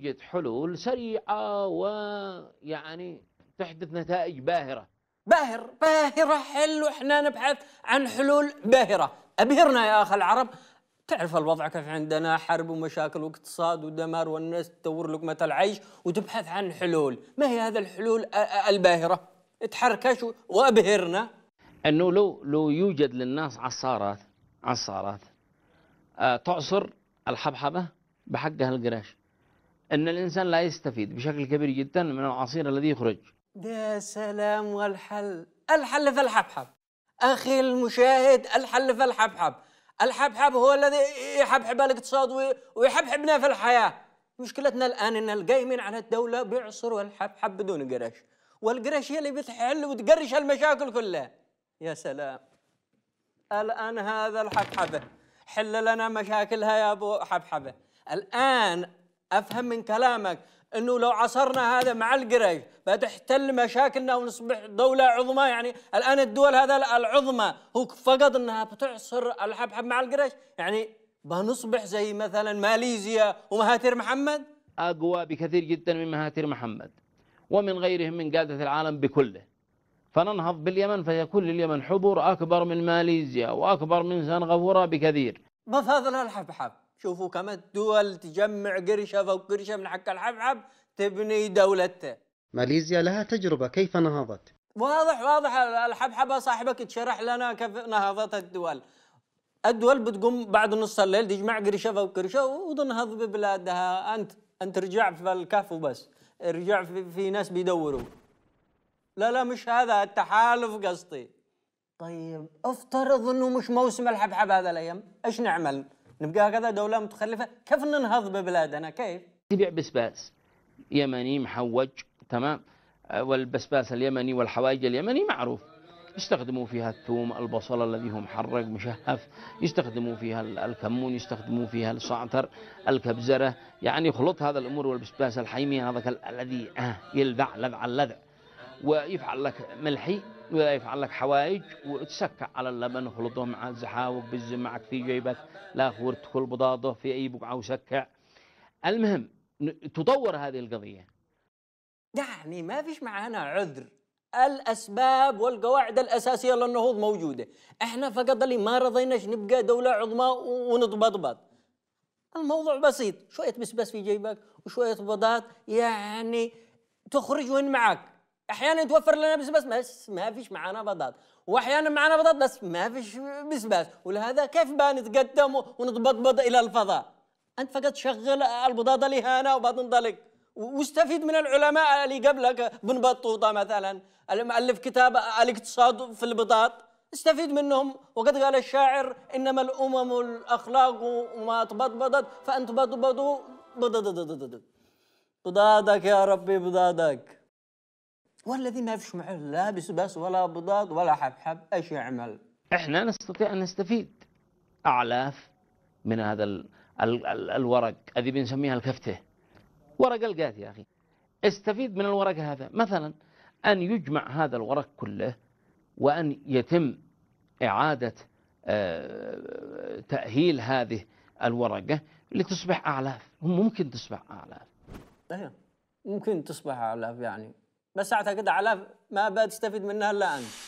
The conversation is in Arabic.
توجد حلول سريعة ويعني تحدث نتائج باهرة باهر باهرة حلو احنا نبحث عن حلول باهرة أبهرنا يا أخ العرب تعرف الوضع كيف عندنا حرب ومشاكل واقتصاد ودمار والناس تدور لقمة العيش وتبحث عن حلول ما هي هذه الحلول الباهرة اتحركش وأبهرنا أنه لو لو يوجد للناس عصارات عصارات أه تعصر الحبحبة بحقها القراش أن الإنسان لا يستفيد بشكل كبير جدا من العصير الذي يخرج يا سلام والحل الحل في الحبحب أخي المشاهد الحل في الحبحب الحبحب هو الذي يحبحب الاقتصاد ويحبحبنا في الحياة مشكلتنا الآن أن القايمين على الدولة بيعصروا الحبحب بدون قرش والقرش هي اللي بتحل وتقرش المشاكل كلها يا سلام الآن هذا الحبحبة حل لنا مشاكلها يا أبو حبحبة الآن افهم من كلامك انه لو عصرنا هذا مع القريش بتحتل مشاكلنا ونصبح دوله عظمى يعني الان الدول هذا العظمى هو فقط انها بتعصر الحبحب مع القريش يعني بنصبح زي مثلا ماليزيا ومهاتير محمد اقوى بكثير جدا من مهاتير محمد ومن غيرهم من قاده العالم بكله فننهض باليمن فيكون لليمن حضور اكبر من ماليزيا واكبر من سنغافوره بكثير ما فاضل الحبحب شوفوا كم الدول تجمع قرشة فوق قرشة من حق الحبحب تبني دولتها ماليزيا لها تجربة كيف نهضت واضح واضح الحبحبة صاحبك تشرح لنا كيف نهضت الدول الدول بتقوم بعد نص الليل تجمع قرشة فوق قرشة وتنهض ببلادها أنت أنت رجع في الكهف وبس رجع في, في ناس بيدوروا لا لا مش هذا التحالف قصدي طيب افترض انه مش موسم الحبحب هذا الايام ايش نعمل نبقى هكذا دولة متخلفة كيف ننهض ببلادنا كيف تبيع بسباس يمني محوج تمام آه، والبسباس اليمني والحوايج اليمني معروف يستخدموا فيها الثوم البصل الذي هو محرق مشهف يستخدموا فيها الكمون يستخدموا فيها الصعتر الكبزرة يعني يخلط هذا الأمور والبسباس الحيمي هذا الذي آه، يلذع لذع اللذع ويفعل لك ملحي ولا يفعل لك حوائج وتسكع على اللبن وخلطه مع الزحاوب بز معك في جيبك لا خورت كل بضاضه في اي بقعه وسكع المهم تطور هذه القضيه يعني ما فيش معانا عذر الاسباب والقواعد الاساسيه للنهوض موجوده احنا فقط اللي ما رضيناش نبقى دوله عظمى ونضبطبط الموضوع بسيط شويه بسبس في جيبك وشويه بضات يعني تخرج وين معك احيانا يتوفر لنا بسباس بس ما فيش معانا بطاط واحيانا معانا بطاط بس ما فيش بسباس ولهذا كيف بقى نتقدم ونتبطبط الى الفضاء انت فقط شغل البطاطا هنا وبتنطلق واستفيد من العلماء اللي قبلك بن بطوطه مثلا المؤلف كتاب الاقتصاد في البطاط استفيد منهم وقد قال الشاعر انما الامم الاخلاق وما تبطبطت فان تبطبطوا بضضضضضضض يا ربي بضاضك والذي ما فيش محل لا بسباس ولا بضاد ولا حبحب ايش يعمل احنا نستطيع ان نستفيد اعلاف من هذا الـ الـ الـ الورق الذي بنسميها الكفته ورق القات يا اخي استفيد من الورق هذا مثلا ان يجمع هذا الورق كله وان يتم اعاده آه، تاهيل هذه الورقه لتصبح اعلاف ممكن تصبح اعلاف ايوه ممكن تصبح اعلاف يعني بس ساعتها كده على ما بتستفيد منها الا انت